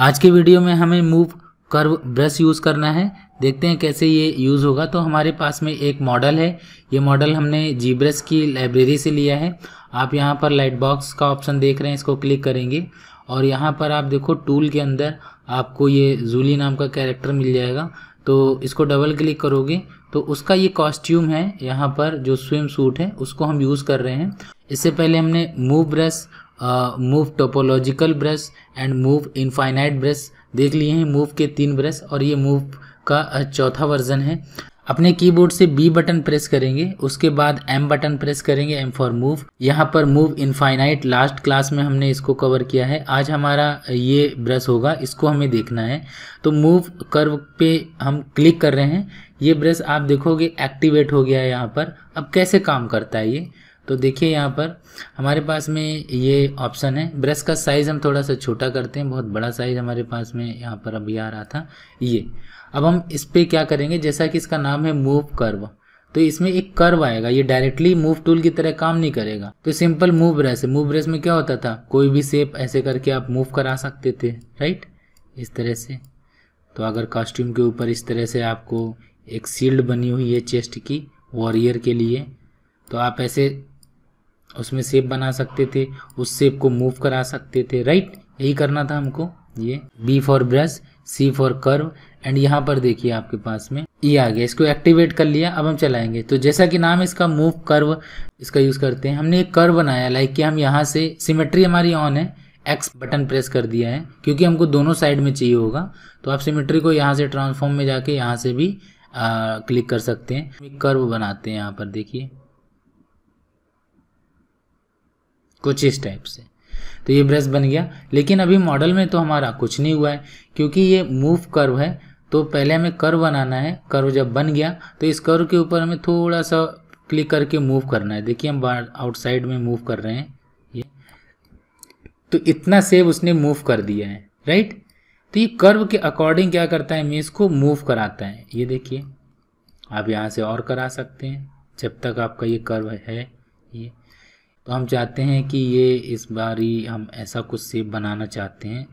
आज के वीडियो में हमें मूव कर्व ब्रश यूज़ करना है देखते हैं कैसे ये यूज़ होगा तो हमारे पास में एक मॉडल है ये मॉडल हमने जी ब्रश की लाइब्रेरी से लिया है आप यहाँ पर लाइट बॉक्स का ऑप्शन देख रहे हैं इसको क्लिक करेंगे और यहाँ पर आप देखो टूल के अंदर आपको ये जूली नाम का कैरेक्टर मिल जाएगा तो इसको डबल क्लिक करोगे तो उसका ये कॉस्ट्यूम है यहाँ पर जो स्विम सूट है उसको हम यूज़ कर रहे हैं इससे पहले हमने move brush move topological brush and move infinite brush देख लिए हैं मूव के तीन ब्रश और ये मूव का चौथा वर्जन है अपने कीबोर्ड से बी बटन प्रेस करेंगे उसके बाद एम बटन प्रेस करेंगे एम फॉर मूव यहाँ पर मूव इनफाइनाइट लास्ट क्लास में हमने इसको कवर किया है आज हमारा ये ब्रश होगा इसको हमें देखना है तो मूव कर्व पे हम क्लिक कर रहे हैं ये ब्रश आप देखोगे एक्टिवेट हो गया है यहाँ पर अब कैसे काम करता है ये तो देखिए यहाँ पर हमारे पास में ये ऑप्शन है ब्रश का साइज़ हम थोड़ा सा छोटा करते हैं बहुत बड़ा साइज़ हमारे पास में यहाँ पर अभी आ रहा था ये अब हम इस पर क्या करेंगे जैसा कि इसका नाम है मूव कर्व तो इसमें एक कर्व आएगा ये डायरेक्टली मूव टूल की तरह काम नहीं करेगा तो सिंपल मूव ब्रश है मूव ब्रश में क्या होता था कोई भी शेप ऐसे करके आप मूव करा सकते थे राइट इस तरह से तो अगर कॉस्ट्यूम के ऊपर इस तरह से आपको एक शील्ड बनी हुई है चेस्ट की वॉरियर के लिए तो आप ऐसे उसमें सेप बना सकते थे उस सेप को मूव करा सकते थे राइट यही करना था हमको ये B for brush C for curve and यहाँ पर देखिए आपके पास में ई e आ गया इसको एक्टिवेट कर लिया अब हम चलाएंगे तो जैसा कि नाम इसका मूव कर्व इसका यूज़ करते हैं हमने एक कर्व बनाया लाइक कि हम यहाँ से सिमेट्री हमारी ऑन है एक्स बटन प्रेस कर दिया है क्योंकि हमको दोनों साइड में चाहिए होगा तो आप सिमेट्री को यहाँ से ट्रांसफॉर्म में जाके यहाँ से भी आ, क्लिक कर सकते हैं कर्व बनाते हैं यहाँ पर देखिए कुछ इस टाइप से तो ये ब्रश बन गया लेकिन अभी मॉडल में तो हमारा कुछ नहीं हुआ है क्योंकि ये मूव कर्व है तो पहले हमें कर्व बनाना है कर्व जब बन गया तो इस कर्व के ऊपर हमें थोड़ा सा क्लिक करके मूव करना है देखिए हम आउटसाइड में मूव कर रहे हैं ये तो इतना सेव उसने मूव कर दिया है राइट तो ये कर्व के अकॉर्डिंग क्या करता है मेज को मूव कराता है ये देखिए आप यहाँ से और करा सकते हैं जब तक आपका ये कर्व है ये तो हम चाहते हैं कि ये इस बारी हम ऐसा कुछ सेप बनाना चाहते हैं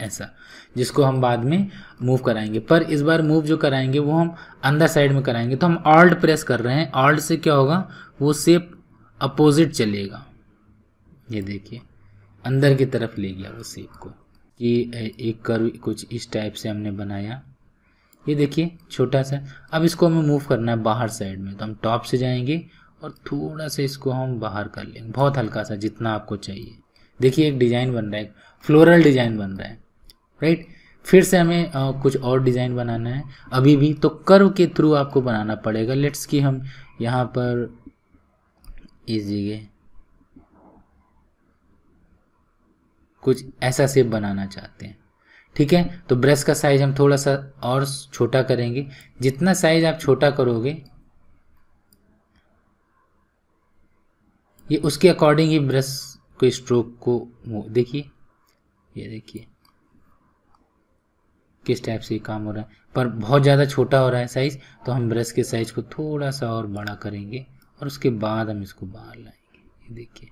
ऐसा जिसको हम बाद में मूव कराएंगे पर इस बार मूव जो कराएंगे वो हम अंदर साइड में कराएंगे तो हम ऑल्ट प्रेस कर रहे हैं ऑल्ट से क्या होगा वो सेप अपोजिट चलेगा ये देखिए अंदर की तरफ ले गया वो सेप को कि एक कर्व कुछ इस टाइप से हमने बनाया ये देखिए छोटा सा अब इसको हमें मूव करना है बाहर साइड में तो हम टॉप से जाएंगे और थोड़ा सा इसको हम बाहर कर लेंगे बहुत हल्का सा जितना आपको चाहिए देखिए एक डिज़ाइन बन रहा है फ्लोरल डिज़ाइन बन रहा है राइट फिर से हमें आ, कुछ और डिज़ाइन बनाना है अभी भी तो कर्व के थ्रू आपको बनाना पड़ेगा लेट्स की हम यहाँ पर इस जगह कुछ ऐसा सेप बनाना चाहते हैं ठीक है तो ब्रश का साइज़ हम थोड़ा सा और छोटा करेंगे जितना साइज़ आप छोटा करोगे ये उसके अकॉर्डिंग ही ब्रश को स्ट्रोक को देखिए ये देखिए किस टाइप से काम हो रहा है पर बहुत ज़्यादा छोटा हो रहा है साइज़ तो हम ब्रश के साइज़ को थोड़ा सा और बड़ा करेंगे और उसके बाद हम इसको बाहर लाएंगे ये देखिए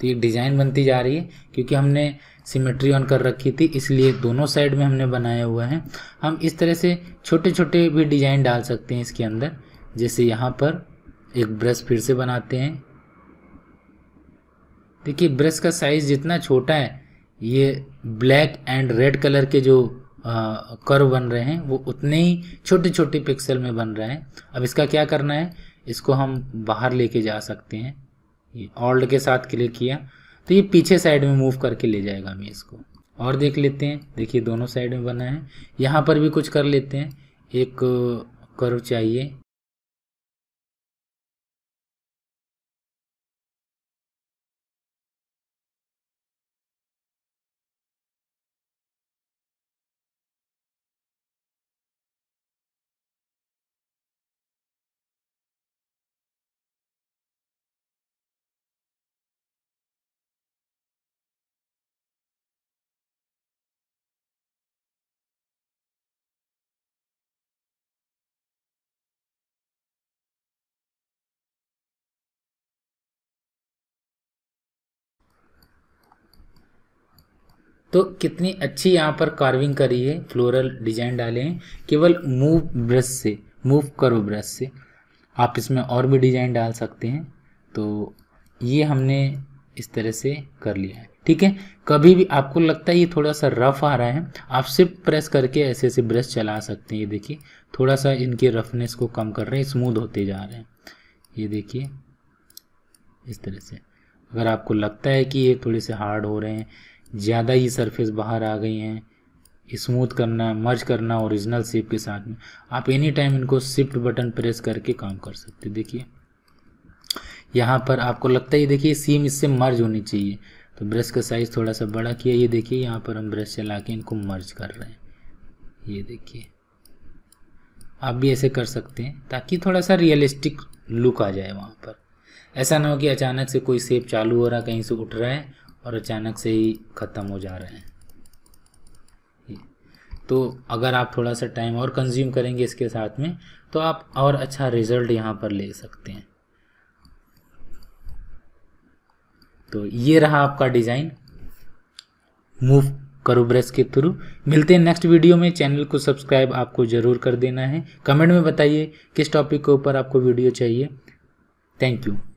तो ये डिज़ाइन बनती जा रही है क्योंकि हमने सिमेट्री ऑन कर रखी थी इसलिए दोनों साइड में हमने बनाया हुआ है हम इस तरह से छोटे छोटे भी डिज़ाइन डाल सकते हैं इसके अंदर जैसे यहाँ पर एक ब्रश फिर से बनाते हैं देखिए ब्रश का साइज़ जितना छोटा है ये ब्लैक एंड रेड कलर के जो कर्व बन रहे हैं वो उतने ही छोटे छोटे पिक्सल में बन रहे हैं अब इसका क्या करना है इसको हम बाहर लेके जा सकते हैं ये ऑल्ड के साथ क्लिक किया तो ये पीछे साइड में मूव करके ले जाएगा हमें इसको और देख लेते हैं देखिए दोनों साइड में बना है यहाँ पर भी कुछ कर लेते हैं एक कर्व चाहिए तो कितनी अच्छी यहाँ पर कार्विंग करी है फ्लोरल डिजाइन डाले हैं केवल मूव ब्रश से मूव करो ब्रश से आप इसमें और भी डिजाइन डाल सकते हैं तो ये हमने इस तरह से कर लिया है ठीक है कभी भी आपको लगता है ये थोड़ा सा रफ आ रहा है आप सिर्फ प्रेस करके ऐसे ऐसे ब्रश चला सकते हैं ये देखिए थोड़ा सा इनके रफनेस को कम कर रहे हैं स्मूद होते जा रहे हैं ये देखिए इस तरह से अगर आपको लगता है कि ये थोड़े से हार्ड हो रहे हैं ज़्यादा ही सरफेस बाहर आ गई हैं स्मूथ करना मर्ज करना ओरिजिनल शेप के साथ में आप एनी टाइम इनको शिफ्ट बटन प्रेस करके काम कर सकते देखिए यहाँ पर आपको लगता है देखिए सीम इससे मर्ज होनी चाहिए तो ब्रश का साइज़ थोड़ा सा बड़ा किया ये देखिए यहाँ पर हम ब्रश चला के इनको मर्ज कर रहे हैं ये देखिए आप भी ऐसे कर सकते हैं ताकि थोड़ा सा रियलिस्टिक लुक आ जाए वहाँ पर ऐसा ना हो कि अचानक से कोई सेप चालू हो रहा कहीं से उठ रहा है और अचानक से ही ख़त्म हो जा रहे हैं तो अगर आप थोड़ा सा टाइम और कंज्यूम करेंगे इसके साथ में तो आप और अच्छा रिजल्ट यहाँ पर ले सकते हैं तो ये रहा आपका डिज़ाइन मूव करो ब्रश के थ्रू मिलते हैं नेक्स्ट वीडियो में चैनल को सब्सक्राइब आपको ज़रूर कर देना है कमेंट में बताइए किस टॉपिक के ऊपर आपको वीडियो चाहिए थैंक यू